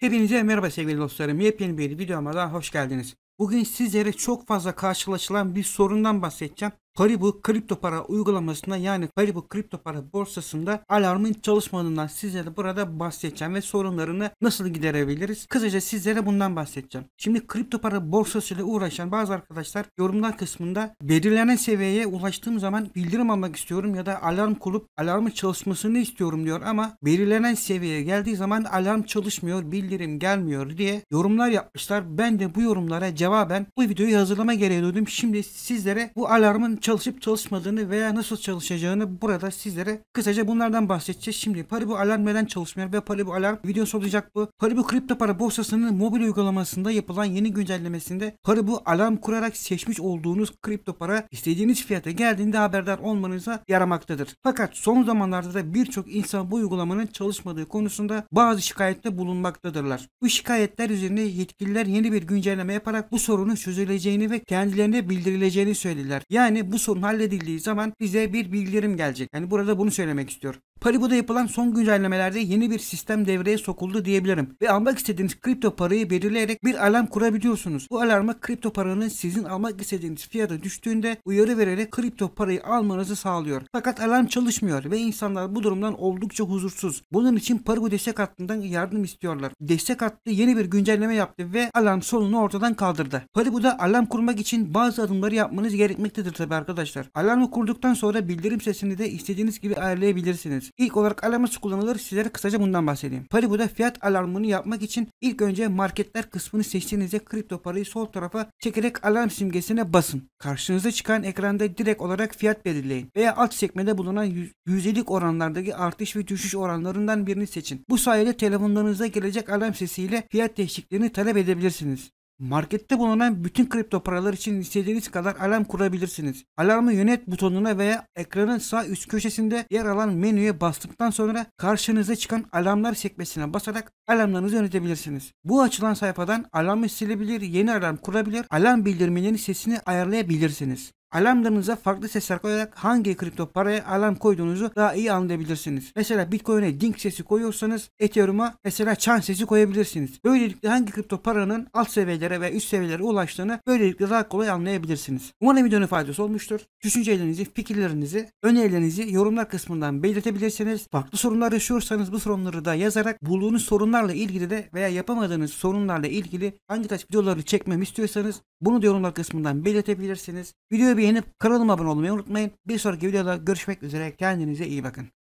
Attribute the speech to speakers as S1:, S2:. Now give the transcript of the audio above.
S1: Hepinize merhaba sevgili dostlarım. Yepyeni bir videoma daha hoş geldiniz. Bugün sizlere çok fazla karşılaşılan bir sorundan bahsedeceğim. Karibu kripto para uygulamasında yani Karibu kripto para borsasında alarmın çalışmadığından sizlere burada bahsedeceğim ve sorunlarını nasıl giderebiliriz? Kısaca sizlere bundan bahsedeceğim. Şimdi kripto para borsasıyla uğraşan bazı arkadaşlar yorumlar kısmında belirlenen seviyeye ulaştığım zaman bildirim almak istiyorum ya da alarm kurup alarmın çalışmasını istiyorum diyor ama belirlenen seviyeye geldiği zaman alarm çalışmıyor, bildirim gelmiyor diye yorumlar yapmışlar. Ben de bu yorumlara cevaben bu videoyu hazırlama gereği duydum. Şimdi sizlere bu alarmın çalışıp çalışmadığını veya nasıl çalışacağını burada sizlere kısaca bunlardan bahsedeceğiz. Şimdi Paribu Alarm neden çalışmıyor ve Paribu Alarm videosu olacak bu. Paribu kripto para borsasının mobil uygulamasında yapılan yeni güncellemesinde Paribu Alarm kurarak seçmiş olduğunuz kripto para istediğiniz fiyata geldiğinde haberdar olmanıza yaramaktadır. Fakat son zamanlarda da birçok insan bu uygulamanın çalışmadığı konusunda bazı şikayette bulunmaktadırlar. Bu şikayetler üzerine yetkililer yeni bir güncelleme yaparak bu sorunun çözüleceğini ve kendilerine bildirileceğini söylediler. Yani bu sorun halledildiği zaman bize bir bildirim gelecek. Yani burada bunu söylemek istiyorum. Paribu'da yapılan son güncellemelerde yeni bir sistem devreye sokuldu diyebilirim. Ve almak istediğiniz kripto parayı belirleyerek bir alarm kurabiliyorsunuz. Bu alarma kripto paranın sizin almak istediğiniz fiyata düştüğünde uyarı vererek kripto parayı almanızı sağlıyor. Fakat alarm çalışmıyor ve insanlar bu durumdan oldukça huzursuz. Bunun için Paribu destek hattından yardım istiyorlar. Destek hattı yeni bir güncelleme yaptı ve alarm sorunu ortadan kaldırdı. Paribu'da alarm kurmak için bazı adımları yapmanız gerekmektedir tabi arkadaşlar. Alarmı kurduktan sonra bildirim sesini de istediğiniz gibi ayarlayabilirsiniz kullanılır. İlk olarak alarm kullanılır sizlere kısaca bundan bahsedeyim. Paribu'da fiyat alarmını yapmak için ilk önce marketler kısmını seçtiğinizde kripto parayı sol tarafa çekerek alarm simgesine basın. Karşınıza çıkan ekranda direkt olarak fiyat belirleyin veya alt sekmede bulunan yüzdelik oranlardaki artış ve düşüş oranlarından birini seçin. Bu sayede telefonlarınıza gelecek alarm sesiyle fiyat değişikliklerini talep edebilirsiniz. Markette bulunan bütün kripto paralar için istediğiniz kadar alarm kurabilirsiniz. Alarmı yönet butonuna veya ekranın sağ üst köşesinde yer alan menüye bastıktan sonra karşınıza çıkan alarmlar sekmesine basarak alarmlarınızı yönetebilirsiniz. Bu açılan sayfadan alarmı silebilir, yeni alarm kurabilir, alarm bildirimlerinin sesini ayarlayabilirsiniz. Alarmlarınıza farklı sesler koyarak hangi kripto paraya alarm koyduğunuzu daha iyi anlayabilirsiniz. Mesela Bitcoin'e dink sesi koyuyorsanız Ethereum'a mesela çan sesi koyabilirsiniz. Böylelikle hangi kripto paranın alt seviyelere ve üst seviyelere ulaştığını böylelikle daha kolay anlayabilirsiniz. Umarım videonun faydası olmuştur. Düşüncelerinizi, fikirlerinizi, önerilerinizi yorumlar kısmından belirtebilirsiniz. Farklı sorunlar yaşıyorsanız bu sorunları da yazarak bulduğunuz sorunlarla ilgili de veya yapamadığınız sorunlarla ilgili hangi tarz videoları çekmemi istiyorsanız bunu da yorumlar kısmından belirtebilirsiniz. Videoya beğenip kanalıma abone olmayı unutmayın. Bir sonraki videoda görüşmek üzere. Kendinize iyi bakın.